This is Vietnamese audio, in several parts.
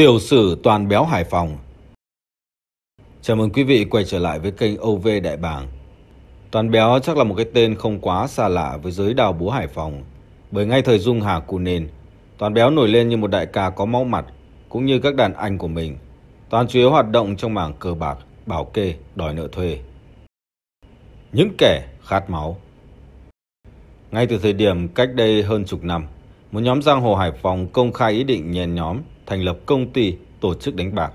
Tiểu sử toàn béo Hải Phòng Chào mừng quý vị quay trở lại với kênh OV Đại Bàng Toàn béo chắc là một cái tên không quá xa lạ với giới đào búa Hải Phòng Bởi ngay thời dung Hà Cù Nền Toàn béo nổi lên như một đại ca có máu mặt Cũng như các đàn anh của mình Toàn chủ yếu hoạt động trong mảng cờ bạc, bảo kê, đòi nợ thuê Những kẻ khát máu Ngay từ thời điểm cách đây hơn chục năm Một nhóm giang hồ Hải Phòng công khai ý định nhen nhóm thành lập công ty, tổ chức đánh bạc.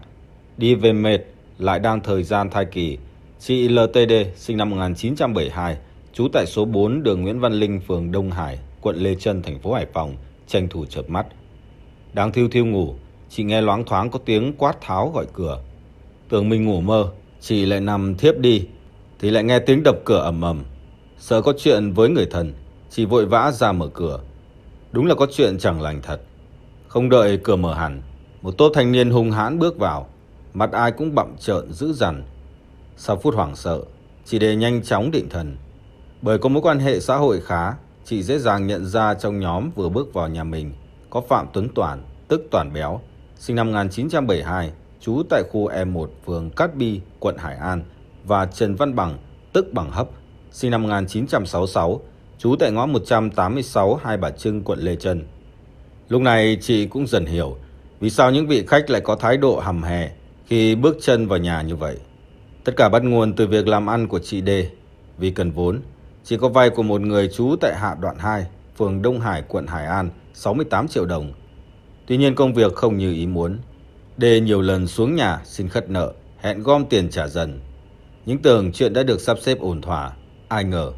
Đi về mệt, lại đang thời gian thai kỳ. Chị LTD sinh năm 1972, trú tại số 4 đường Nguyễn Văn Linh, phường Đông Hải, quận Lê Trân, thành phố Hải Phòng, tranh thủ chợp mắt. Đang thiêu thiêu ngủ, chị nghe loáng thoáng có tiếng quát tháo gọi cửa. Tưởng mình ngủ mơ, chị lại nằm thiếp đi, thì lại nghe tiếng đập cửa ầm ầm. Sợ có chuyện với người thân, chị vội vã ra mở cửa. Đúng là có chuyện chẳng lành thật. Không đợi cửa mở hẳn, một tốp thanh niên hung hãn bước vào, mặt ai cũng bặm trợn dữ dằn. Sau phút hoảng sợ, chị đề nhanh chóng định thần. Bởi có mối quan hệ xã hội khá, chị dễ dàng nhận ra trong nhóm vừa bước vào nhà mình có Phạm Tuấn Toàn, tức Toàn Béo, sinh năm 1972, trú tại khu E1, phường Cát Bi, quận Hải An, và Trần Văn Bằng, tức Bằng Hấp, sinh năm 1966, trú tại ngõ 186 Hai Bà Trưng, quận Lê Trân. Lúc này chị cũng dần hiểu vì sao những vị khách lại có thái độ hầm hè khi bước chân vào nhà như vậy. Tất cả bắt nguồn từ việc làm ăn của chị D. Vì cần vốn, chị có vay của một người trú tại Hạ Đoạn 2, phường Đông Hải, quận Hải An, 68 triệu đồng. Tuy nhiên công việc không như ý muốn. D nhiều lần xuống nhà xin khất nợ, hẹn gom tiền trả dần. Những tưởng chuyện đã được sắp xếp ổn thỏa, ai ngờ.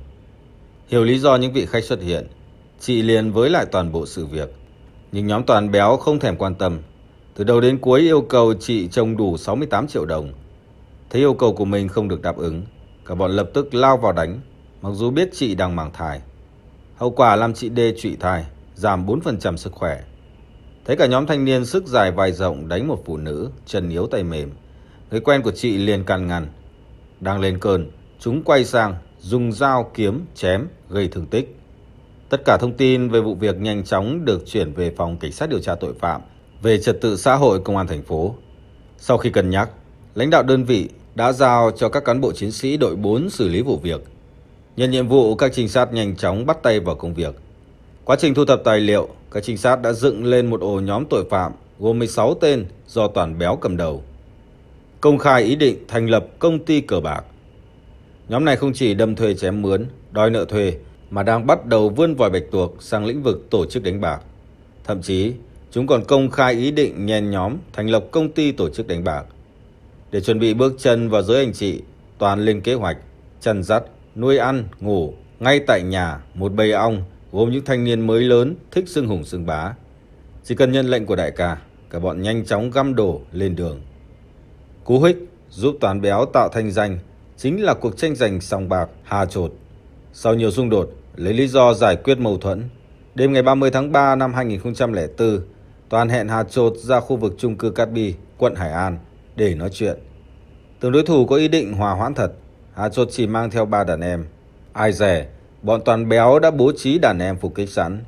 Hiểu lý do những vị khách xuất hiện, chị liền với lại toàn bộ sự việc – nhưng nhóm toàn béo không thèm quan tâm. Từ đầu đến cuối yêu cầu chị trông đủ 68 triệu đồng. Thấy yêu cầu của mình không được đáp ứng, cả bọn lập tức lao vào đánh, mặc dù biết chị đang mang thai. Hậu quả làm chị D trụy thai, giảm 4% sức khỏe. Thấy cả nhóm thanh niên sức dài vai rộng đánh một phụ nữ, chân yếu tay mềm. Người quen của chị liền can ngăn. Đang lên cơn, chúng quay sang, dùng dao kiếm, chém, gây thương tích. Tất cả thông tin về vụ việc nhanh chóng được chuyển về phòng cảnh sát điều tra tội phạm về trật tự xã hội công an thành phố. Sau khi cân nhắc, lãnh đạo đơn vị đã giao cho các cán bộ chiến sĩ đội 4 xử lý vụ việc. Nhận nhiệm vụ, các trinh sát nhanh chóng bắt tay vào công việc. Quá trình thu thập tài liệu, các trinh sát đã dựng lên một ổ nhóm tội phạm gồm 16 tên do Toàn Béo cầm đầu. Công khai ý định thành lập công ty cờ bạc. Nhóm này không chỉ đâm thuê chém mướn, đòi nợ thuê mà đang bắt đầu vươn vòi bạch tuộc sang lĩnh vực tổ chức đánh bạc. Thậm chí, chúng còn công khai ý định nhen nhóm thành lập công ty tổ chức đánh bạc. Để chuẩn bị bước chân vào giới hành trị, Toàn lên kế hoạch, chăn dắt, nuôi ăn, ngủ, ngay tại nhà một bầy ong gồm những thanh niên mới lớn thích xưng hùng xưng bá. Chỉ cần nhận lệnh của đại ca, cả bọn nhanh chóng găm đổ lên đường. Cú hích giúp Toàn Béo tạo thanh danh chính là cuộc tranh giành sòng bạc hà trột sau nhiều xung đột, lấy lý do giải quyết mâu thuẫn, đêm ngày 30 tháng 3 năm 2004, Toàn hẹn Hà chột ra khu vực trung cư Cát Bi, quận Hải An để nói chuyện. Từng đối thủ có ý định hòa hoãn thật, Hà chột chỉ mang theo ba đàn em. Ai rẻ, bọn Toàn Béo đã bố trí đàn em phục kích sẵn.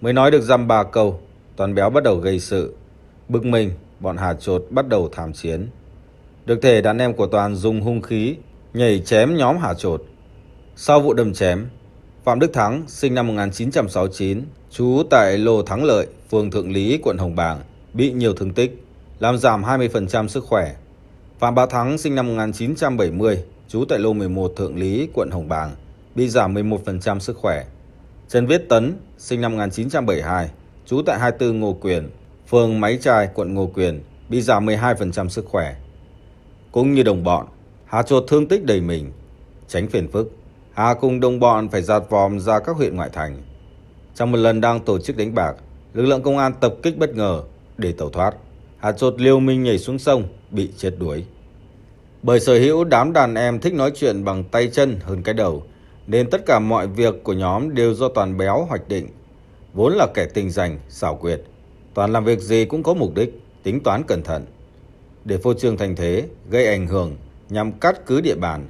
Mới nói được dăm ba câu, Toàn Béo bắt đầu gây sự. Bực mình, bọn Hà chột bắt đầu thảm chiến. Được thể đàn em của Toàn dùng hung khí, nhảy chém nhóm Hà chột sau vụ đâm chém, Phạm Đức Thắng sinh năm 1969, trú tại Lô Thắng Lợi, phường Thượng Lý, quận Hồng Bàng, bị nhiều thương tích, làm giảm 20% sức khỏe. Phạm Bá Thắng sinh năm 1970, trú tại Lô 11 Thượng Lý, quận Hồng Bàng, bị giảm 11% sức khỏe. Trần Viết Tấn, sinh năm 1972, trú tại 24 Ngô Quyền, phường Máy Trai, quận Ngô Quyền, bị giảm 12% sức khỏe. Cũng như đồng bọn, Hà Chuột thương tích đầy mình, tránh phiền phức. Hà cùng đồng bọn phải giạt vòm ra các huyện ngoại thành. Trong một lần đang tổ chức đánh bạc, lực lượng công an tập kích bất ngờ để tẩu thoát. Hà chột liêu minh nhảy xuống sông, bị chết đuối. Bởi sở hữu đám đàn em thích nói chuyện bằng tay chân hơn cái đầu, nên tất cả mọi việc của nhóm đều do Toàn béo hoạch định. Vốn là kẻ tình giành, xảo quyệt. Toàn làm việc gì cũng có mục đích, tính toán cẩn thận. Để phô trương thành thế, gây ảnh hưởng nhằm cắt cứ địa bàn,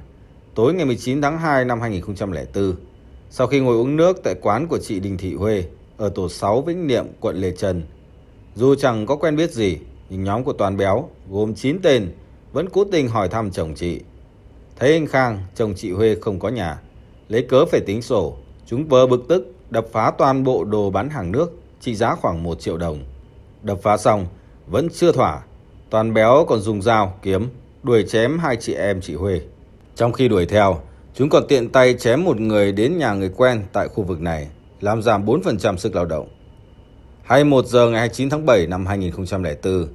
tối ngày 19 tháng 2 năm 2004, sau khi ngồi uống nước tại quán của chị Đình Thị Huê ở tổ 6 Vĩnh Niệm, quận Lê Trân. Dù chẳng có quen biết gì, nhưng nhóm của Toàn Béo gồm 9 tên vẫn cố tình hỏi thăm chồng chị. Thấy anh Khang, chồng chị Huê không có nhà, lấy cớ phải tính sổ, chúng vờ bực tức đập phá toàn bộ đồ bán hàng nước trị giá khoảng 1 triệu đồng. Đập phá xong, vẫn chưa thỏa, Toàn Béo còn dùng dao, kiếm, đuổi chém hai chị em chị Huê. Trong khi đuổi theo, chúng còn tiện tay chém một người đến nhà người quen tại khu vực này, làm giảm 4% sức lao động. 21 giờ ngày 29 tháng 7 năm 2004,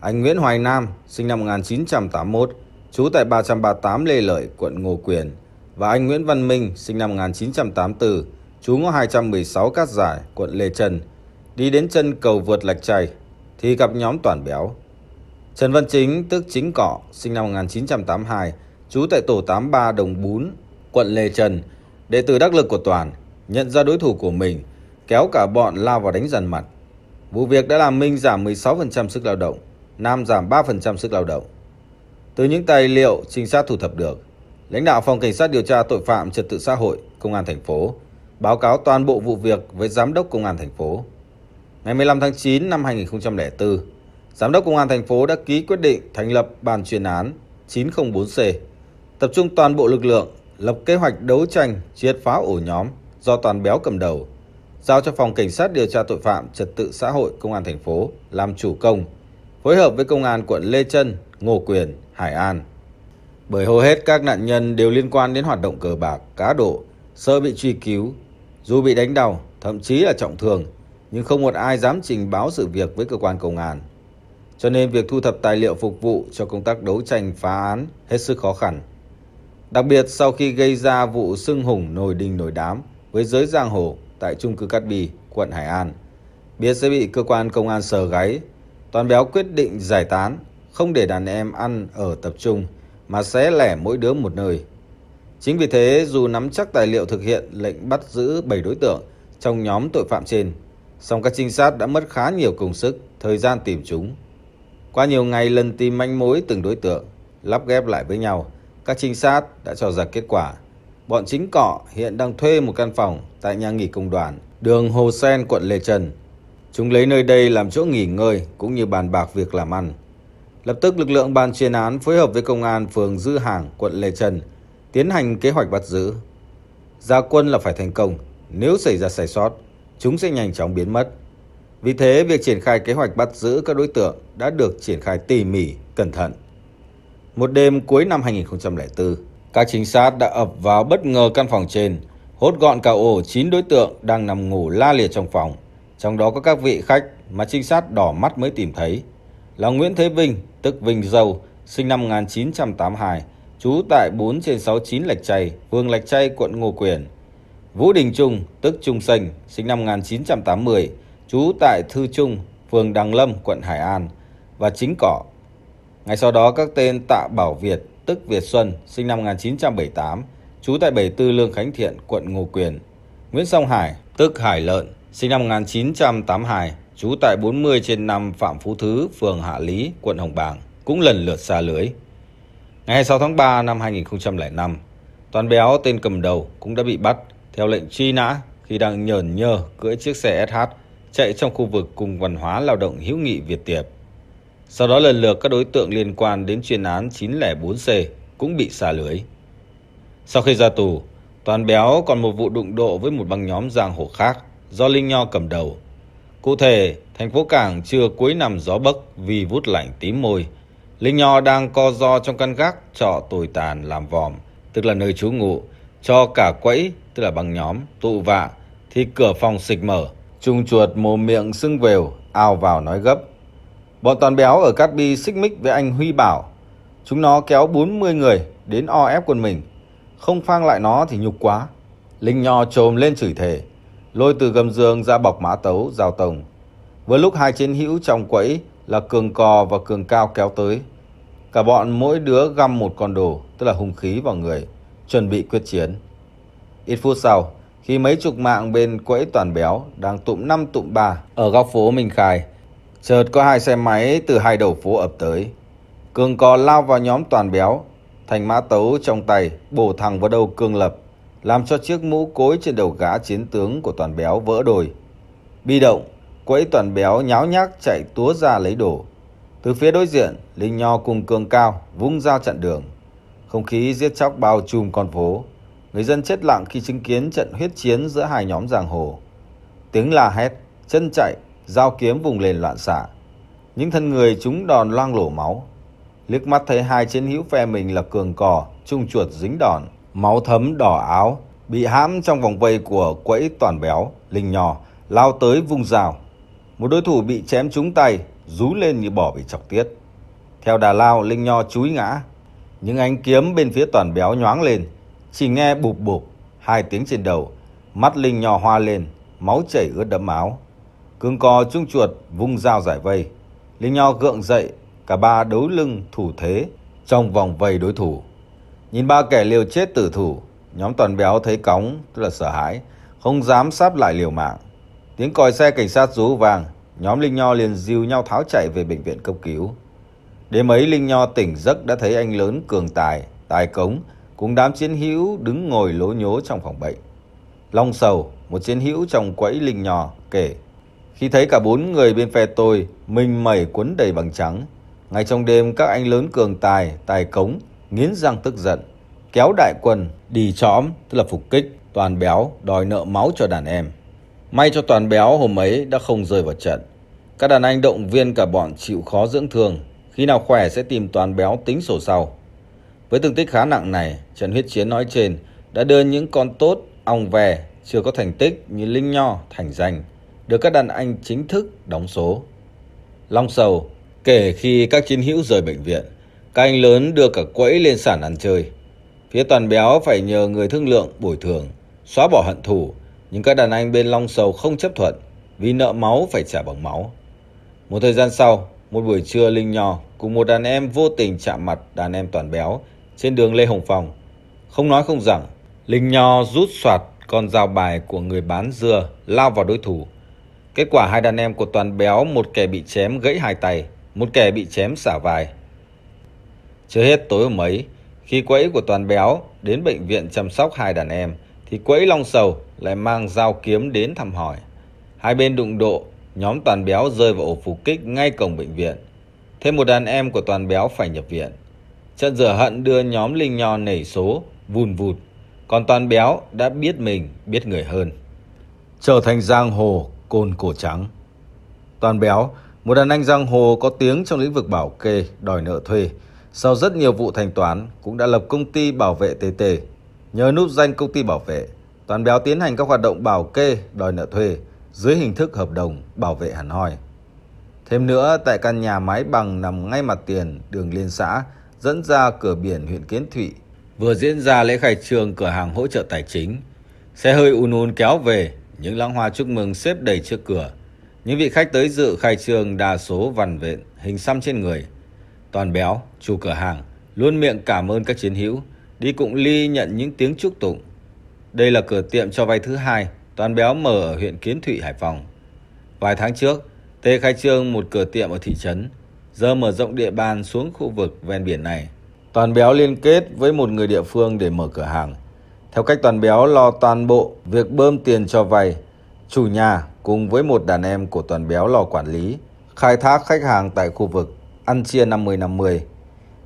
anh Nguyễn Hoài Nam, sinh năm 1981, trú tại 338 Lê Lợi, quận Ngô Quyền, và anh Nguyễn Văn Minh, sinh năm 1984, trú ngõ 216 Cát Giải, quận Lê Trân, đi đến chân cầu vượt Lạch Chày thì gặp nhóm toàn béo. Trần Văn Chính, tức Chính Cọ, sinh năm 1982, trú tại tổ 83 Đồng Bún, quận Lê Trần, đệ tử đắc lực của Toàn, nhận ra đối thủ của mình, kéo cả bọn lao vào đánh dần mặt. Vụ việc đã làm Minh giảm 16% sức lao động, Nam giảm 3% sức lao động. Từ những tài liệu trinh sát thu thập được, lãnh đạo phòng cảnh sát điều tra tội phạm trật tự xã hội công an thành phố báo cáo toàn bộ vụ việc với giám đốc công an thành phố. Ngày 15 tháng 9 năm 2004, giám đốc công an thành phố đã ký quyết định thành lập bàn chuyên án 904C tập trung toàn bộ lực lượng, lập kế hoạch đấu tranh triệt phá ổ nhóm do Toàn Béo cầm đầu, giao cho phòng cảnh sát điều tra tội phạm trật tự xã hội công an thành phố làm chủ công, phối hợp với công an quận Lê Trân, Ngô Quyền, Hải An. Bởi hầu hết các nạn nhân đều liên quan đến hoạt động cờ bạc, cá độ, sơ bị truy cứu, dù bị đánh đau, thậm chí là trọng thương, nhưng không một ai dám trình báo sự việc với cơ quan công an. Cho nên việc thu thập tài liệu phục vụ cho công tác đấu tranh phá án hết sức khó khăn. Đặc biệt sau khi gây ra vụ sưng hùng nồi đình nổi đám với giới giang hồ tại trung cư Cát Bi, quận Hải An, biết sẽ bị cơ quan công an sờ gáy, Toàn Béo quyết định giải tán, không để đàn em ăn ở tập trung mà sẽ lẻ mỗi đứa một nơi. Chính vì thế, dù nắm chắc tài liệu thực hiện lệnh bắt giữ 7 đối tượng trong nhóm tội phạm trên, song các trinh sát đã mất khá nhiều công sức, thời gian tìm chúng. Qua nhiều ngày lần tìm manh mối từng đối tượng, lắp ghép lại với nhau, các trinh sát đã cho ra kết quả. Bọn chính cọ hiện đang thuê một căn phòng tại nhà nghỉ công đoàn, đường Hồ Sen, quận Lê Trân. Chúng lấy nơi đây làm chỗ nghỉ ngơi cũng như bàn bạc việc làm ăn. Lập tức lực lượng ban chuyên án phối hợp với công an phường Dư Hàng, quận Lê Trân tiến hành kế hoạch bắt giữ. Gia quân là phải thành công, nếu xảy ra sai sót, chúng sẽ nhanh chóng biến mất. Vì thế, việc triển khai kế hoạch bắt giữ các đối tượng đã được triển khai tỉ mỉ, cẩn thận. Một đêm cuối năm 2004, các trinh sát đã ập vào bất ngờ căn phòng trên, hốt gọn cả ổ 9 đối tượng đang nằm ngủ la liệt trong phòng. Trong đó có các vị khách mà trinh sát đỏ mắt mới tìm thấy là Nguyễn Thế Vinh, tức Vinh Dâu, sinh năm 1982, trú tại 4 trên 69 Lạch Chay, phường Lạch Chay, quận Ngô Quyền. Vũ Đình Trung, tức Trung Sành, sinh năm 1980, trú tại Thư Trung, phường Đằng Lâm, quận Hải An. Và Chính Cỏ, ngay sau đó các tên Tạ Bảo Việt, tức Việt Xuân, sinh năm 1978, trú tại 74 Lương Khánh Thiện, quận Ngô Quyền. Nguyễn Song Hải, tức Hải Lợn, sinh năm 1982, trú tại 40 trên 5 Phạm Phú Thứ, phường Hạ Lý, quận Hồng Bàng, cũng lần lượt xa lưới. Ngày 26 tháng 3 năm 2005, Toàn Béo tên cầm đầu cũng đã bị bắt theo lệnh truy nã khi đang nhờn nhờ cưỡi chiếc xe SH chạy trong khu vực cùng văn hóa lao động hữu nghị Việt Tiệp. Sau đó lần lượt các đối tượng liên quan đến chuyên án 904C cũng bị xả lưới. Sau khi ra tù, Toàn Béo còn một vụ đụng độ với một băng nhóm giang hồ khác do Linh Nho cầm đầu. Cụ thể, thành phố Cảng trưa cuối năm gió bấc vì vút lạnh tím môi. Linh Nho đang co do trong căn gác trọ tồi tàn làm vòm, tức là nơi trú ngụ, cho cả quẫy, tức là băng nhóm, tụ vạ, thì cửa phòng xịch mở. Trung chuột mồm miệng sưng vều, ao vào nói gấp. Bọn toàn béo ở Cát Bi xích mích với anh Huy Bảo. Chúng nó kéo 40 người đến o ép quân mình. Không phang lại nó thì nhục quá. Linh Nho trồm lên chửi thề. Lôi từ gầm giường ra bọc mã tấu, giao tổng. Vừa lúc hai chiến hữu trong quẫy là Cường Cò và Cường Cao kéo tới. Cả bọn mỗi đứa găm một con đồ, tức là hung khí vào người, chuẩn bị quyết chiến. Ít phút sau, khi mấy chục mạng bên quẫy toàn béo đang tụm năm tụm ba ở góc phố Minh Khai, Chợt có hai xe máy từ hai đầu phố ập tới. Cường cò lao vào nhóm toàn béo. Thành mã tấu trong tay bổ thẳng vào đầu cương lập. Làm cho chiếc mũ cối trên đầu gã chiến tướng của toàn béo vỡ đồi. Bi động, quẫy toàn béo nháo nhác chạy túa ra lấy đồ. Từ phía đối diện, Linh Nho cùng cường cao vung dao chặn đường. Không khí giết chóc bao trùm con phố. Người dân chết lặng khi chứng kiến trận huyết chiến giữa hai nhóm giang hồ. Tiếng la hét, chân chạy, dao kiếm vùng lên loạn xạ. Những thân người chúng đòn loang lổ máu. Liếc mắt thấy hai chiến hữu phe mình là cường cò, trung chuột dính đòn, máu thấm đỏ áo, bị hãm trong vòng vây của quẫy toàn béo, linh nhỏ, lao tới vung rào. Một đối thủ bị chém trúng tay, rú lên như bỏ bị chọc tiết. Theo đà lao, linh nho chúi ngã. Những ánh kiếm bên phía toàn béo nhoáng lên, chỉ nghe bụp bụp, hai tiếng trên đầu, mắt linh nho hoa lên, máu chảy ướt đẫm áo. Cương co trung chuột vung dao giải vây. Linh Nho gượng dậy, cả ba đấu lưng thủ thế trong vòng vây đối thủ. Nhìn ba kẻ liều chết tử thủ, nhóm toàn béo thấy cóng, tức là sợ hãi, không dám sáp lại liều mạng. Tiếng còi xe cảnh sát rú vàng, nhóm Linh Nho liền dìu nhau tháo chạy về bệnh viện cấp cứu. Đêm ấy Linh Nho tỉnh giấc đã thấy anh lớn Cường Tài, Tài Cống cùng đám chiến hữu đứng ngồi lố nhố trong phòng bệnh. Long Sầu, một chiến hữu trong quẫy Linh Nho kể khi thấy cả bốn người bên phe tôi, mình mẩy cuốn đầy bằng trắng. Ngay trong đêm các anh lớn cường tài, tài cống, nghiến răng tức giận. Kéo đại quân, đi chóm tức là phục kích, toàn béo, đòi nợ máu cho đàn em. May cho toàn béo hôm ấy đã không rơi vào trận. Các đàn anh động viên cả bọn chịu khó dưỡng thương, khi nào khỏe sẽ tìm toàn béo tính sổ sau. Với thương tích khá nặng này, trận huyết chiến nói trên đã đưa những con tốt, ong về, chưa có thành tích như Linh Nho thành danh được các đàn anh chính thức đóng số. Long sầu, kể khi các chiến hữu rời bệnh viện, các anh lớn đưa cả quẫy lên sản ăn chơi. Phía toàn béo phải nhờ người thương lượng bồi thường, xóa bỏ hận thù, nhưng các đàn anh bên Long Sầu không chấp thuận vì nợ máu phải trả bằng máu. Một thời gian sau, một buổi trưa Linh Nho cùng một đàn em vô tình chạm mặt đàn em toàn béo trên đường Lê Hồng Phong. Không nói không rằng, Linh Nho rút soạt con dao bài của người bán dưa lao vào đối thủ. Kết quả hai đàn em của Toàn Béo một kẻ bị chém gãy hai tay, một kẻ bị chém xả vai. Chưa hết tối hôm ấy, khi quẫy của Toàn Béo đến bệnh viện chăm sóc hai đàn em, thì quẫy Long Sầu lại mang dao kiếm đến thăm hỏi. Hai bên đụng độ, nhóm Toàn Béo rơi vào ổ phục kích ngay cổng bệnh viện. Thêm một đàn em của Toàn Béo phải nhập viện. Trận rửa hận đưa nhóm Linh Nho nảy số, vùn vụt. Còn Toàn Béo đã biết mình, biết người hơn. Trở thành giang hồ côn cổ trắng. Toàn Béo, một đàn anh giang hồ có tiếng trong lĩnh vực bảo kê, đòi nợ thuê, sau rất nhiều vụ thanh toán cũng đã lập công ty bảo vệ TT. Nhờ núp danh công ty bảo vệ, Toàn Béo tiến hành các hoạt động bảo kê, đòi nợ thuê dưới hình thức hợp đồng bảo vệ hẳn hoi. Thêm nữa, tại căn nhà mái bằng nằm ngay mặt tiền đường liên xã dẫn ra cửa biển huyện Kiến Thụy, vừa diễn ra lễ khai trương cửa hàng hỗ trợ tài chính. Xe hơi un un kéo về, những lãng hoa chúc mừng xếp đầy trước cửa. Những vị khách tới dự khai trương đa số vằn vện, hình xăm trên người. Toàn béo, chủ cửa hàng, luôn miệng cảm ơn các chiến hữu, đi cụng ly nhận những tiếng chúc tụng. Đây là cửa tiệm cho vay thứ hai, Toàn béo mở ở huyện Kiến Thụy, Hải Phòng. Vài tháng trước, Tê khai trương một cửa tiệm ở thị trấn, giờ mở rộng địa bàn xuống khu vực ven biển này. Toàn béo liên kết với một người địa phương để mở cửa hàng. Theo cách toàn béo lo toàn bộ việc bơm tiền cho vay, chủ nhà cùng với một đàn em của toàn béo lo quản lý, khai thác khách hàng tại khu vực ăn chia 50-50.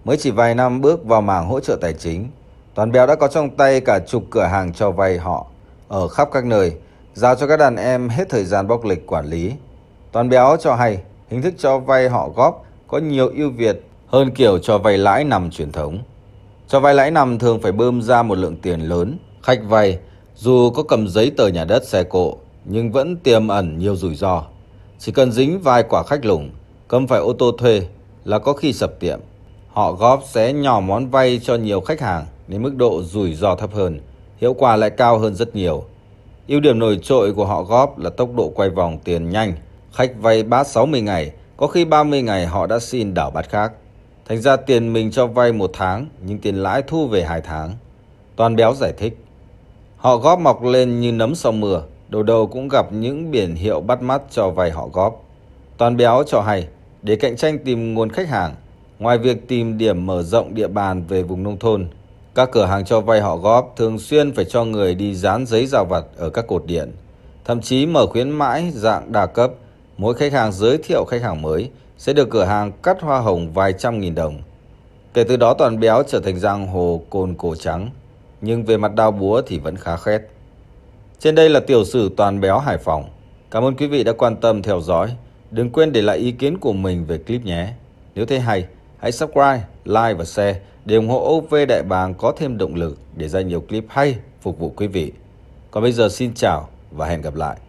Mới chỉ vài năm bước vào mảng hỗ trợ tài chính, toàn béo đã có trong tay cả chục cửa hàng cho vay họ ở khắp các nơi, giao cho các đàn em hết thời gian bóc lịch quản lý. Toàn béo cho hay, hình thức cho vay họ góp có nhiều ưu việt hơn kiểu cho vay lãi nằm truyền thống. Cho vay lãi nằm thường phải bơm ra một lượng tiền lớn. Khách vay dù có cầm giấy tờ nhà đất xe cộ nhưng vẫn tiềm ẩn nhiều rủi ro. Chỉ cần dính vài quả khách lủng, cầm phải ô tô thuê là có khi sập tiệm. Họ góp sẽ nhỏ món vay cho nhiều khách hàng nên mức độ rủi ro thấp hơn, hiệu quả lại cao hơn rất nhiều. Ưu điểm nổi trội của họ góp là tốc độ quay vòng tiền nhanh, khách vay bát 60 ngày, có khi 30 ngày họ đã xin đảo bát khác. Thành ra tiền mình cho vay một tháng nhưng tiền lãi thu về hai tháng. Toàn béo giải thích. Họ góp mọc lên như nấm sau mưa, đầu đầu cũng gặp những biển hiệu bắt mắt cho vay họ góp. Toàn béo cho hay, để cạnh tranh tìm nguồn khách hàng, ngoài việc tìm điểm mở rộng địa bàn về vùng nông thôn, các cửa hàng cho vay họ góp thường xuyên phải cho người đi dán giấy rào vặt ở các cột điện, thậm chí mở khuyến mãi dạng đa cấp, mỗi khách hàng giới thiệu khách hàng mới – sẽ được cửa hàng cắt hoa hồng vài trăm nghìn đồng. Kể từ đó toàn béo trở thành giang hồ cồn cổ trắng, nhưng về mặt đao búa thì vẫn khá khét. Trên đây là tiểu sử toàn béo Hải Phòng. Cảm ơn quý vị đã quan tâm theo dõi. Đừng quên để lại ý kiến của mình về clip nhé. Nếu thấy hay, hãy subscribe, like và share để ủng hộ OV Đại Bàng có thêm động lực để ra nhiều clip hay phục vụ quý vị. Còn bây giờ xin chào và hẹn gặp lại.